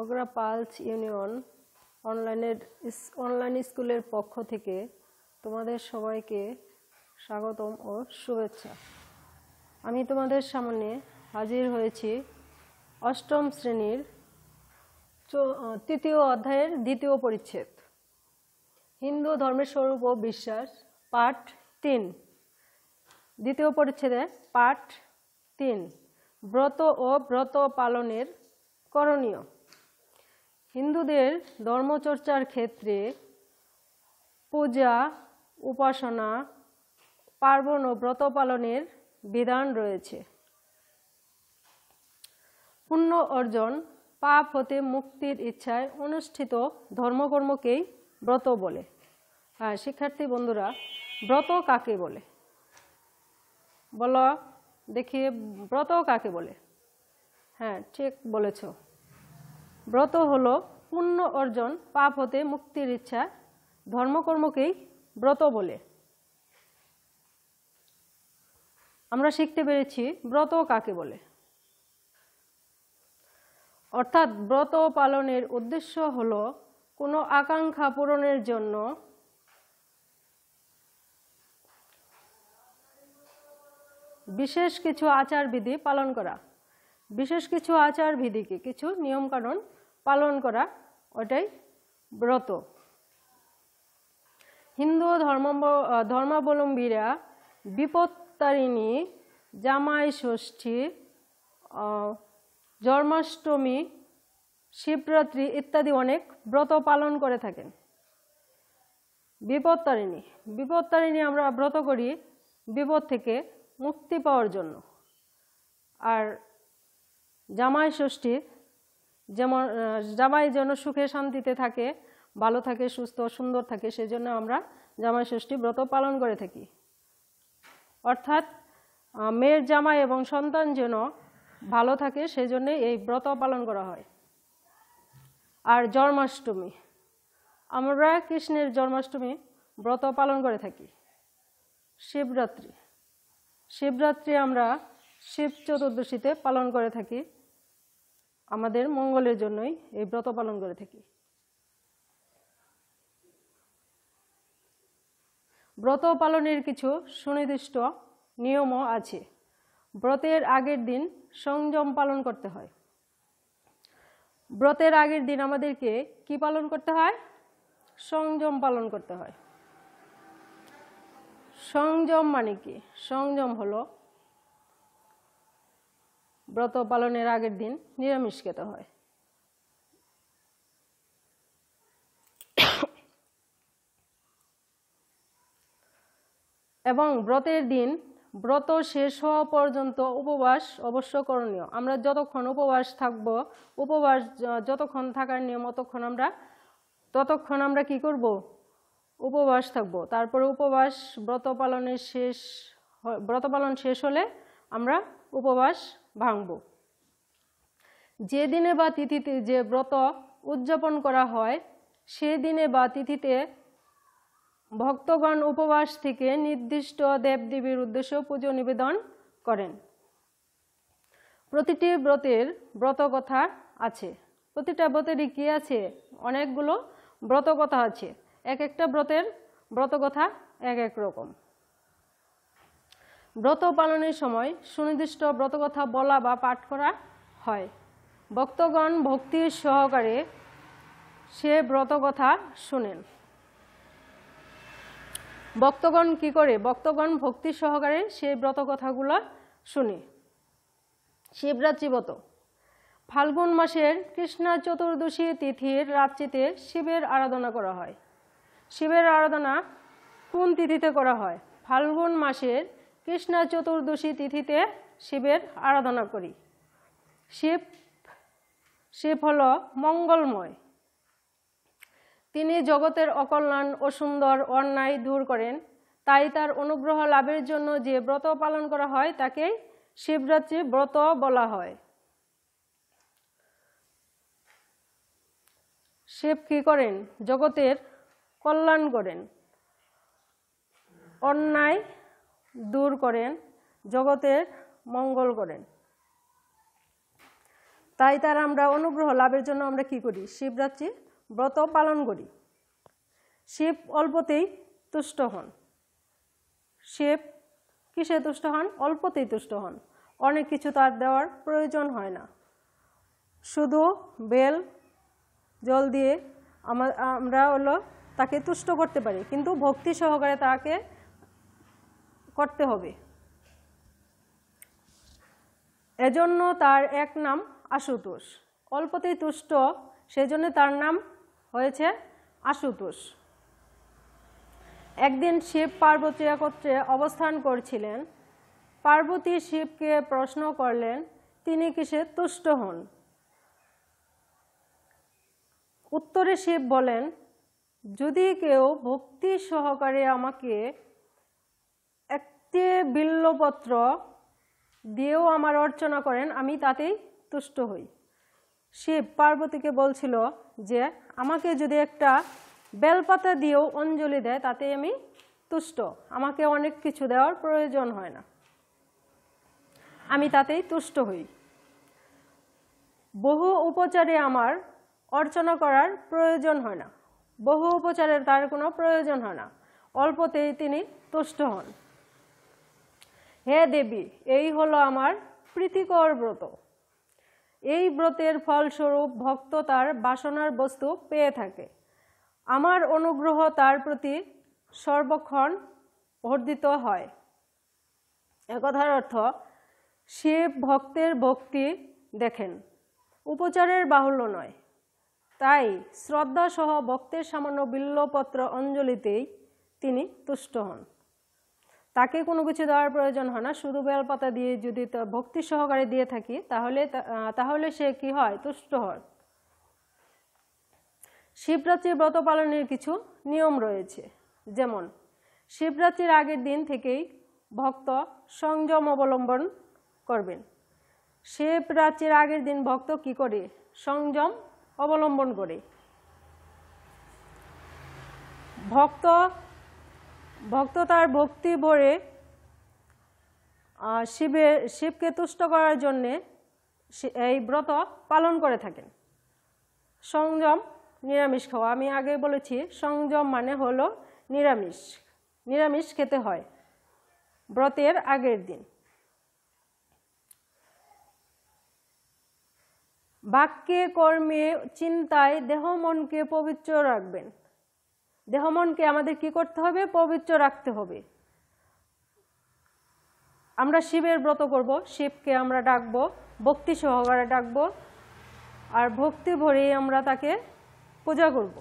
বগুড়া পালস ইউনিয়ন অনলাইনের অনলাইন স্কুলের পক্ষ থেকে তোমাদের সবাইকে স্বাগতম ও শুভেচ্ছা আমি তোমাদের সামনে হাজির হয়েছি অষ্টম শ্রেণীর তৃতীয় অধ্যায়ের দ্বিতীয় পরিচ্ছেদ হিন্দু ধর্মের স্বরূপ ও বিশ্বাস পাঠ তিন দ্বিতীয় পরিচ্ছেদে পাঠ তিন ব্রত ও ব্রত পালনের করণীয় হিন্দুদের ধর্মচর্চার ক্ষেত্রে পূজা উপাসনা পার্বণ ও ব্রত পালনের বিধান রয়েছে পুণ্য অর্জন পাপ হতে মুক্তির ইচ্ছায় অনুষ্ঠিত ধর্মকর্মকেই ব্রত বলে হ্যাঁ শিক্ষার্থী বন্ধুরা ব্রত কাকে বলে বলা দেখি ব্রত কাকে বলে হ্যাঁ ঠিক বলেছো ব্রত হল পুণ্য অর্জন পাপ হতে মুক্তির ইচ্ছা ধর্মকর্মকেই ব্রত বলে আমরা শিখতে পেরেছি ব্রত কাকে বলে অর্থাৎ ব্রত পালনের উদ্দেশ্য হল কোনো আকাঙ্ক্ষা পূরণের জন্য বিশেষ কিছু আচারবিধি পালন করা বিশেষ কিছু আচারবিধিকে কিছু নিয়মকানুন পালন করা ওটাই ব্রত হিন্দু ধর্ম ধর্মাবলম্বীরা বিপত্তারিণী জামাই ষষ্ঠী জন্মাষ্টমী শিবরাত্রি ইত্যাদি অনেক ব্রত পালন করে থাকেন বিপত্তারিণী বিপত্তারিণী আমরা ব্রত করি বিপদ থেকে মুক্তি পাওয়ার জন্য আর জামাই ষষ্ঠী যেমন জামাই যেন সুখে শান্তিতে থাকে ভালো থাকে সুস্থ সুন্দর থাকে সেজন্য আমরা জামাই ষষ্ঠী ব্রত পালন করে থাকি অর্থাৎ মেয়ের জামাই এবং সন্তান যেন ভালো থাকে সেজন্যে এই ব্রত পালন করা হয় আর জন্মাষ্টমী আমরা কৃষ্ণের জন্মাষ্টমী ব্রত পালন করে থাকি শিবরাত্রি শিবরাত্রি আমরা শিব চতুর্দশীতে পালন করে থাকি আমাদের মঙ্গলের জন্যই এই ব্রত পালন করে থাকি ব্রত পালনের কিছু সুনির্দিষ্ট নিয়মও আছে ব্রতের আগের দিন সংযম পালন করতে হয় ব্রতের আগের দিন আমাদেরকে কি পালন করতে হয় সংযম পালন করতে হয় সংযম মানে কি সংযম হলো ব্রত পালনের আগের দিন নিরামিষ খেতে হয় এবং ব্রতের দিন ব্রত শেষ হওয়া পর্যন্ত উপবাস অবশ্য করণীয় আমরা যতক্ষণ উপবাস থাকব উপবাস যতক্ষণ থাকার নিয়ম ততক্ষণ আমরা ততক্ষণ আমরা কি করব উপবাস থাকব তারপরে উপবাস ব্রত পালনের শেষ ব্রত পালন শেষ হলে আমরা উপবাস ভাঙব যে দিনে বা তিথিতে যে ব্রত উদযাপন করা হয় সে দিনে বা তিথিতে ভক্তগণ উপবাস থেকে নির্দিষ্ট দেবদেবীর উদ্দেশ্যে পুজো নিবেদন করেন প্রতিটি ব্রতের ব্রতকথা আছে প্রতিটা ব্রতেরই কী আছে অনেকগুলো ব্রতকথা আছে এক একটা ব্রতের ব্রতকথা এক এক রকম ব্রত পালনের সময় সুনির্দিষ্ট ব্রতকথা বলা বা পাঠ করা হয় ভক্তগণ ভক্তির সহকারে সে ব্রতকথা শুনেন ভক্তগণ কি করে ভক্তগণ ভক্তির সহকারে সে ব্রত কথাগুলো শুনে শিবরাত্রি ব্রত ফাল্গুন মাসের কৃষ্ণা চতুর্দশী তিথির রাত্রিতে শিবের আরাধনা করা হয় শিবের আরাধনা কোন তিথিতে করা হয় ফাল্গুন মাসের কৃষ্ণা চতুর্দশী তিথিতে শিবের আরাধনা করি শিব শিব হল মঙ্গলময় তিনি জগতের অকল্যাণ ও সুন্দর অন্যায় দূর করেন তাই তার অনুগ্রহ লাভের জন্য যে ব্রত পালন করা হয় তাকেই শিবরাত্রি ব্রত বলা হয় শিব কী করেন জগতের কল্যাণ করেন অন্যায় দূর করেন জগতের মঙ্গল করেন তাই তার আমরা অনুগ্রহ লাভের জন্য আমরা কি করি শিবরাত্রি ব্রত পালন করি শিব অল্পতেই তুষ্ট হন শিব কিসে তুষ্ট হন অল্পতেই তুষ্ট হন অনেক কিছু তার দেওয়ার প্রয়োজন হয় না শুধু বেল জল দিয়ে আমরা হলো তাকে তুষ্ট করতে পারি কিন্তু ভক্তি সহকারে তাকে করতে হবে এজন্য তার এক নাম আশুতোষ অল্পতেই তুষ্ট সেজন্য তার নাম হয়েছে আশুতোষ একদিন শিব পার্বতী একত্রে অবস্থান করছিলেন পার্বতী শিবকে প্রশ্ন করলেন তিনি কিসে তুষ্ট হন উত্তরে শিব বলেন যদি কেউ ভক্তি সহকারে আমাকে দিয়ে বিল্লপত্র দিয়েও আমার অর্চনা করেন আমি তাতেই তুষ্ট হই শিব পার্বতীকে বলছিল যে আমাকে যদি একটা বেলপাতা দিয়েও অঞ্জলি দেয় তাতে আমি তুষ্ট আমাকে অনেক কিছু দেওয়ার প্রয়োজন হয় না আমি তাতেই তুষ্ট হই বহু উপচারে আমার অর্চনা করার প্রয়োজন হয় না বহু উপচারের তার কোনো প্রয়োজন হয় না অল্পতেই তিনি তুষ্ট হন হে দেবী এই হলো আমার প্রীতিকর ব্রত এই ব্রতের ফলস্বরূপ ভক্ত তার বাসনার বস্তু পেয়ে থাকে আমার অনুগ্রহ তার প্রতি সর্বক্ষণ বর্ধিত হয় একথার অর্থ শিব ভক্তের ভক্তি দেখেন উপচারের বাহুল্য নয় তাই শ্রদ্ধাসহ ভক্তের সামান্য বিল্লপত্র অঞ্জলিতেই তিনি তুষ্ট হন তাকে কোনো কিছু দেওয়ার প্রয়োজন হয় না শুধু বেলপাতা দিয়ে যদি ভক্তি সহকারে দিয়ে থাকি তাহলে তাহলে সে কি হয় তুষ্ট হয় শিবরাত্রি ব্রত পালনের কিছু নিয়ম রয়েছে যেমন শিবরাত্রির আগের দিন থেকেই ভক্ত সংযম অবলম্বন করবেন শিবরাত্রির আগের দিন ভক্ত কি করে সংযম অবলম্বন করে ভক্ত ভক্ত তার ভক্তি ভরে শিবের শিবকে তুষ্ট করার জন্যে এই ব্রত পালন করে থাকেন সংযম নিরামিষ খাওয়া আমি আগে বলেছি সংযম মানে হলো নিরামিষ নিরামিষ খেতে হয় ব্রতের আগের দিন বাক্যে কর্মে চিন্তায় দেহ মনকে পবিত্র রাখবেন দেহ মনকে আমাদের কি করতে হবে পবিত্র রাখতে হবে আমরা শিবের ব্রত করব শিবকে আমরা ডাকব ভক্তি সহকারে ডাকব আর ভক্তি ভরে আমরা তাকে পূজা করব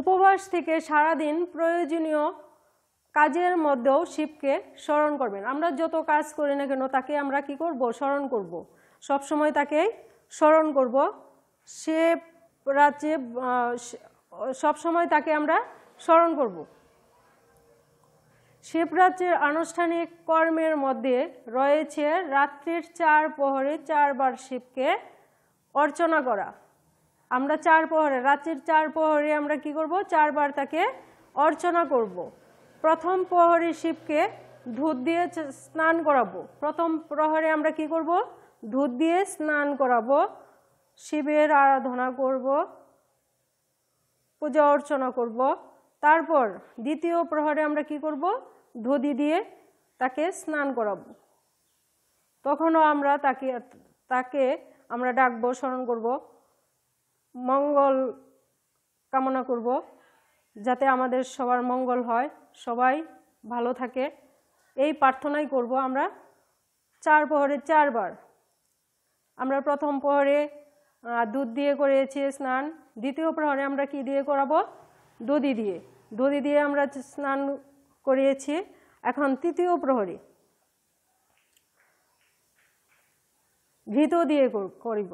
উপবাস থেকে সারাদিন প্রয়োজনীয় কাজের মধ্যেও শিবকে স্মরণ করবেন আমরা যত কাজ করি না কেন তাকে আমরা কি করব স্মরণ করব সবসময় তাকে স্মরণ করব সে রাজ্যে সবসময় তাকে আমরা স্মরণ করব শিব রাজ্যের আনুষ্ঠানিক কর্মের মধ্যে রয়েছে রাত্রির চার প্রহরে চারবার শিবকে অর্চনা করা আমরা চার প্রহরে রাত্রির চার প্রহরে আমরা কি করব চারবার তাকে অর্চনা করব। প্রথম প্রহরে শিবকে ধূপ দিয়ে স্নান করাবো প্রথম প্রহরে আমরা কি করব দুধ দিয়ে স্নান করাবো শিবের আরাধনা করব পূজা অর্চনা করব তারপর দ্বিতীয় প্রহরে আমরা কি করব ধুদি দিয়ে তাকে স্নান করাবো তখনও আমরা তাকে তাকে আমরা ডাকব স্মরণ করব মঙ্গল কামনা করব যাতে আমাদের সবার মঙ্গল হয় সবাই ভালো থাকে এই প্রার্থনাই করব আমরা চার প্রহরে চারবার আমরা প্রথম প্রহরে দুধ দিয়ে করেছি স্নান দ্বিতীয় প্রহরে আমরা কি দিয়ে করাবো দধি দিয়ে দধি দিয়ে আমরা স্নান করিয়েছি এখন তৃতীয় প্রহরে তো দিয়ে করিব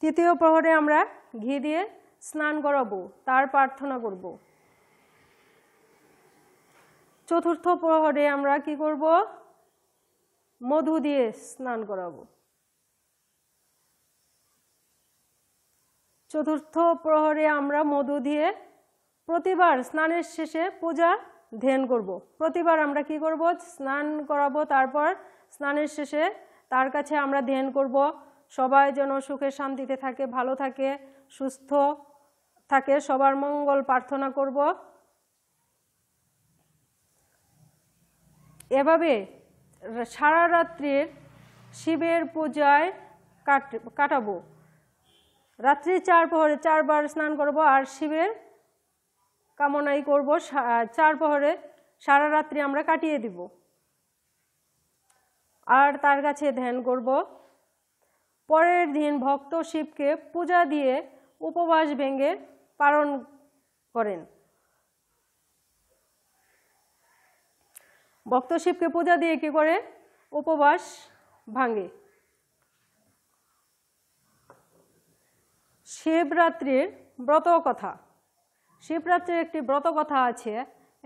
তৃতীয় প্রহরে আমরা ঘি দিয়ে স্নান করাবো তার প্রার্থনা করব চতুর্থ প্রহরে আমরা কি করব মধু দিয়ে স্নান করাবো চতুর্থ প্রহরে আমরা মধু দিয়ে প্রতিবার স্নানের শেষে পূজা ধ্যান করব। প্রতিবার আমরা কি করব স্নান করাবো তারপর স্নানের শেষে তার কাছে আমরা ধ্যান করব সবাই যেন সুখে শান্তিতে থাকে ভালো থাকে সুস্থ থাকে সবার মঙ্গল প্রার্থনা করব এভাবে সারা রাত্রের শিবের পূজায় কাট কাটাবো রাত্রি চার পহরে চারবার স্নান করব আর শিবের কামনাই করব চার পহরে সারা রাত্রি আমরা কাটিয়ে দিব আর তার কাছে ধ্যান করব পরের দিন ভক্ত শিবকে পূজা দিয়ে উপবাস ভেঙে পালন করেন ভক্ত শিবকে পূজা দিয়ে কি করে উপবাস ভাঙে শিবরাত্রির ব্রত কথা শিবরাত্রির একটি ব্রত কথা আছে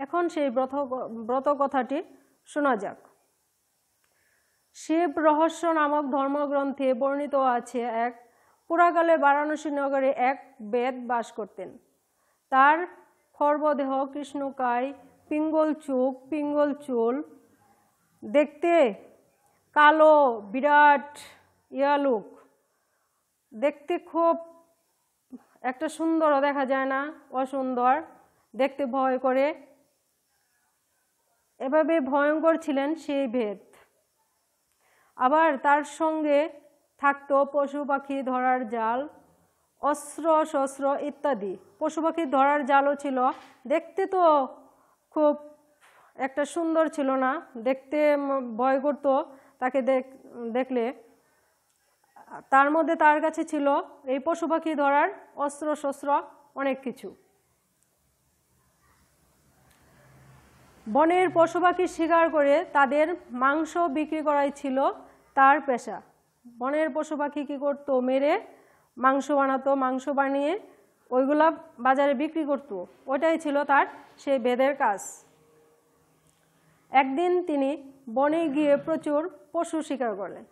এখন সেই ব্রত ব্রত কথাটি শোনা যাক শিব রহস্য নামক ধর্মগ্রন্থে বর্ণিত আছে এক পুরাকালে বারাণসী নগরে এক বেদ বাস করতেন তার খর্বদেহ কৃষ্ণকায় পিঙ্গল চোখ পিঙ্গল চোল দেখতে কালো বিরাট ইয়ালুক দেখতে খুব একটা সুন্দরও দেখা যায় না অসুন্দর দেখতে ভয় করে এভাবে ভয়ঙ্কর ছিলেন সেই ভেদ আবার তার সঙ্গে থাকত পশু পাখি ধরার জাল অস্ত্র শস্ত্র ইত্যাদি পশু পাখি ধরার জালও ছিল দেখতে তো খুব একটা সুন্দর ছিল না দেখতে ভয় করতো তাকে দেখলে তার মধ্যে তার কাছে ছিল এই পশু পাখি ধরার অস্ত্র শস্ত্র অনেক কিছু বনের পশু পাখি শিকার করে তাদের মাংস বিক্রি করাই ছিল তার পেশা বনের পশু পাখি কী করতো মেরে মাংস বানাতো মাংস বানিয়ে ওইগুলা বাজারে বিক্রি করত ওটাই ছিল তার সেই বেদের কাজ একদিন তিনি বনে গিয়ে প্রচুর পশু শিকার করলেন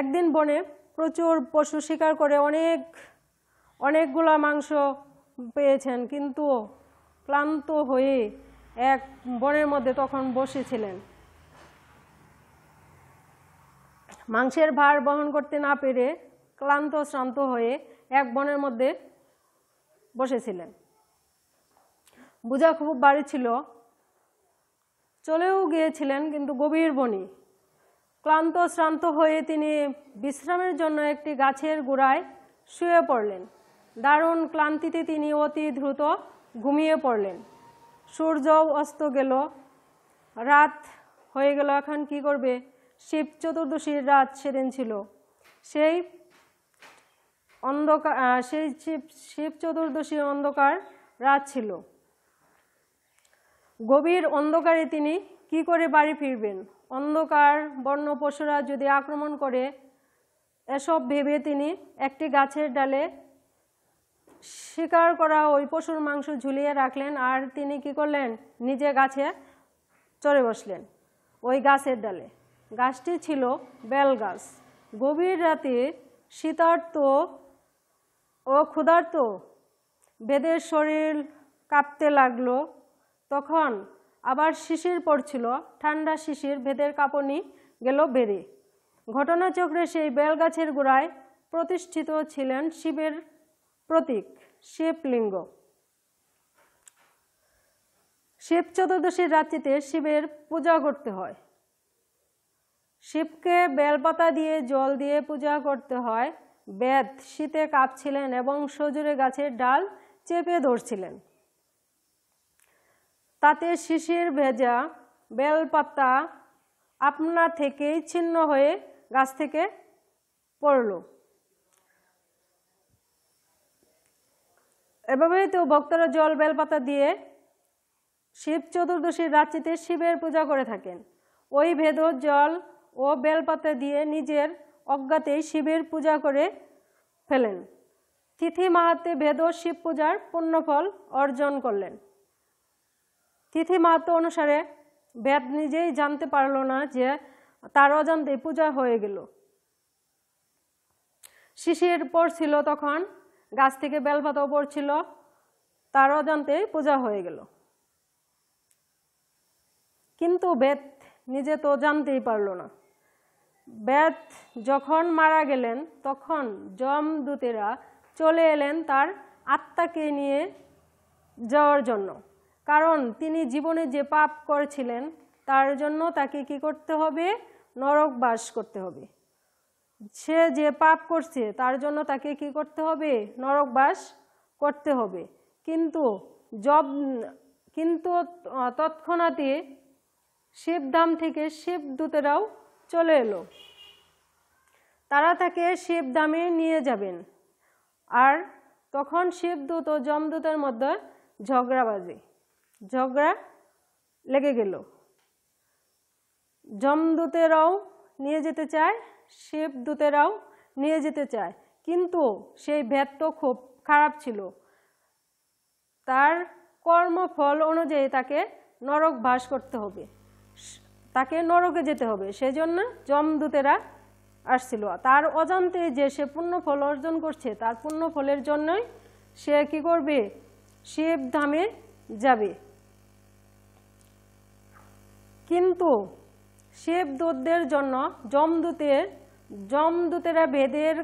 একদিন বনে প্রচুর পশু শিকার করে অনেক অনেকগুলা মাংস পেয়েছেন কিন্তু ক্লান্ত হয়ে এক বনের মধ্যে তখন বসেছিলেন মাংসের ভার বহন করতে না পেরে ক্লান্ত শ্রান্ত হয়ে এক বনের মধ্যে বসেছিলেন বুঝা খুব বাড়ি ছিল চলেও গিয়েছিলেন কিন্তু গভীর বনি ক্লান্ত শ্রান্ত হয়ে তিনি বিশ্রামের জন্য একটি গাছের গোড়ায় শুয়ে পড়লেন দারুণ ক্লান্তিতে তিনি অতি দ্রুত ঘুমিয়ে পড়লেন সূর্য অস্ত গেল রাত হয়ে গেল এখন কি করবে শিব চতুর্দশীর রাত সেদিন ছিল সেই অন্ধকার সেই শিব শিব চতুর্দশী অন্ধকার রাত ছিল গভীর অন্ধকারে তিনি কি করে বাড়ি ফিরবেন অন্ধকার বন্য পশুরা যদি আক্রমণ করে এসব ভেবে তিনি একটি গাছের ডালে শিকার করা ওই পশুর মাংস ঝুলিয়ে রাখলেন আর তিনি কি করলেন নিজে গাছে চড়ে বসলেন ওই গাছের ডালে গাছটি ছিল বেল গাছ গভীর রাতে শীতার্থ ও ক্ষুধার্ত বেদের শরীর কাঁপতে লাগলো তখন আবার শিশির পড়ছিল ঠান্ডা শিশির ভেদের কাঁপনি গেল বেড়ে ঘটনাচক্রে সেই বেলগাছের গোড়ায় প্রতিষ্ঠিত ছিলেন শিবের প্রতীক শিবলিঙ্গ শিব চতুর্দশীর রাত্রিতে শিবের পূজা করতে হয় শিবকে বেলপাতা দিয়ে জল দিয়ে পূজা করতে হয় বেদ শীতে কাঁপছিলেন এবং সজুরে গাছের ডাল চেপে ধরছিলেন তাতে শিশির ভেজা বেলপাতা আপনা থেকেই ছিন্ন হয়ে গাছ থেকে পড়ল এভাবেই তো ভক্তরা জল বেলপাতা দিয়ে শিব চতুর্দশীর রাত্রিতে শিবের পূজা করে থাকেন ওই ভেদ জল ও বেলপাতা দিয়ে নিজের অজ্ঞাতেই শিবের পূজা করে ফেলেন তিথি মাহাতে ভেদ শিব পূজার পুণ্যফল অর্জন করলেন তিথি মাহাত্ম অনুসারে ভেদ নিজেই জানতে পারল না যে তার অজান্তে পূজা হয়ে গেল শিশির পড়ছিল তখন গাছ থেকে বেলপাতাও পড়ছিল তার অজান্তে পূজা হয়ে গেল কিন্তু বেদ নিজে তো জানতেই পারল না ব্যাত যখন মারা গেলেন তখন যমদূতেরা চলে এলেন তার আত্মাকে নিয়ে যাওয়ার জন্য কারণ তিনি জীবনে যে পাপ করেছিলেন তার জন্য তাকে কি করতে হবে নরক বাস করতে হবে সে যে পাপ করছে তার জন্য তাকে কি করতে হবে নরক বাস করতে হবে কিন্তু জব কিন্তু তৎক্ষণাতে শিবধাম থেকে শিবদূতেরাও চলে এলো তারা তাকে শিব দামে নিয়ে যাবেন আর তখন দূত ও যমদূতের মধ্যে ঝগড়া বাজে ঝগড়া লেগে গেল যমদূতেরাও নিয়ে যেতে চায় শিব দূতেরাও নিয়ে যেতে চায় কিন্তু সেই ভেদ তো খুব খারাপ ছিল তার কর্মফল অনুযায়ী তাকে নরক বাস করতে হবে তাকে নরকে যেতে হবে সেজন্য যমদূতেরা আসছিল তার অজান্তে যে সে পূর্ণ ফল অর্জন করছে তার পূর্ণ ফলের জন্যই সে কি করবে শিব ধামে যাবে কিন্তু শিবদূতদের জন্য জমদূতের জমদূতেরা বেদের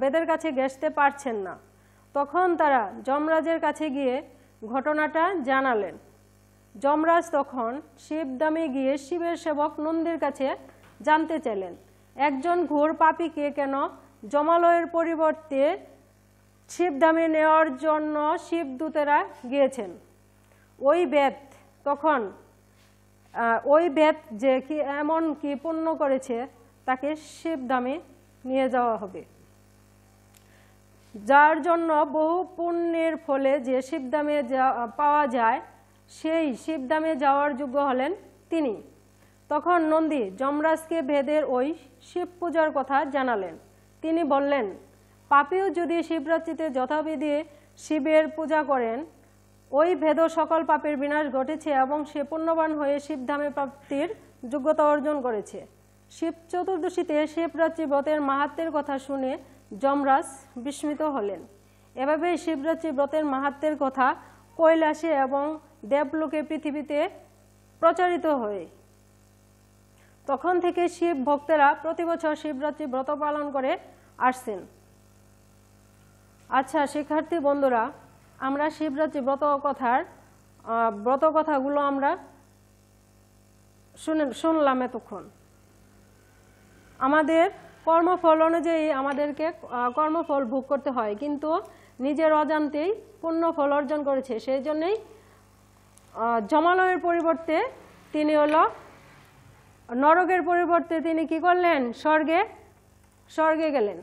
বেদের কাছে গেসতে পারছেন না তখন তারা যমরাজের কাছে গিয়ে ঘটনাটা জানালেন যমরাজ তখন শিবদামে গিয়ে শিবের সেবক নন্দীর কাছে জানতে চাইলেন একজন ঘোর পাপিকে কেন জমালয়ের পরিবর্তে শিবদামে নেওয়ার জন্য শিবদূতেরা গিয়েছেন ওই বেদ তখন ওই বেদ যে কি এমন কি পূর্ণ করেছে তাকে শিবদামে নিয়ে যাওয়া হবে যার জন্য বহু পুণ্যের ফলে যে শিবধামে পাওয়া যায় সেই শিবধামে যাওয়ার যোগ্য হলেন তিনি তখন নন্দী যমরাজকে ভেদের ওই শিব পূজার কথা জানালেন তিনি বললেন পাপিও যদি শিবরাত্রিতে যথাবিধি শিবের পূজা করেন ওই ভেদ সকল পাপের বিনাশ ঘটেছে এবং সে পুণ্যবান হয়ে শিবধামে প্রাপ্তির যোগ্যতা অর্জন করেছে শিব চতুর্দশীতে শিবরাত্রি ব্রতের মাহাত্মের কথা শুনে যমরাজ বিস্মিত হলেন এভাবে শিবরাত্রি ব্রতের মাহাত্মের কথা কৈলাসে এবং দেবলোকে পৃথিবীতে প্রচারিত হয়ে তখন থেকে শিব ভক্তেরা প্রতি বছর শিবরাত্রি ব্রত পালন করে আসছেন আচ্ছা শিক্ষার্থী বন্ধুরা আমরা শিবরাত্রি ব্রত কথার ব্রত কথাগুলো আমরা শুনে শুনলাম এতক্ষণ আমাদের কর্মফল অনুযায়ী আমাদেরকে কর্মফল ভোগ করতে হয় কিন্তু নিজের অজান্তেই ফল অর্জন করেছে সেই জন্যেই জমালয়ের পরিবর্তে তিনি হলো নরকের পরিবর্তে তিনি কি করলেন স্বর্গে স্বর্গে গেলেন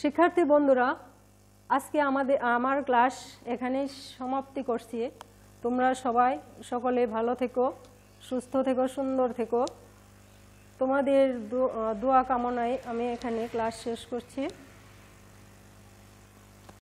শিক্ষার্থী বন্ধুরা আজকে আমাদের আমার ক্লাস এখানে সমাপ্তি করছি তোমরা সবাই সকলে ভালো থেকো সুস্থ থেকো সুন্দর থেকো তোমাদের দোয়া কামনায় আমি এখানে ক্লাস শেষ করছি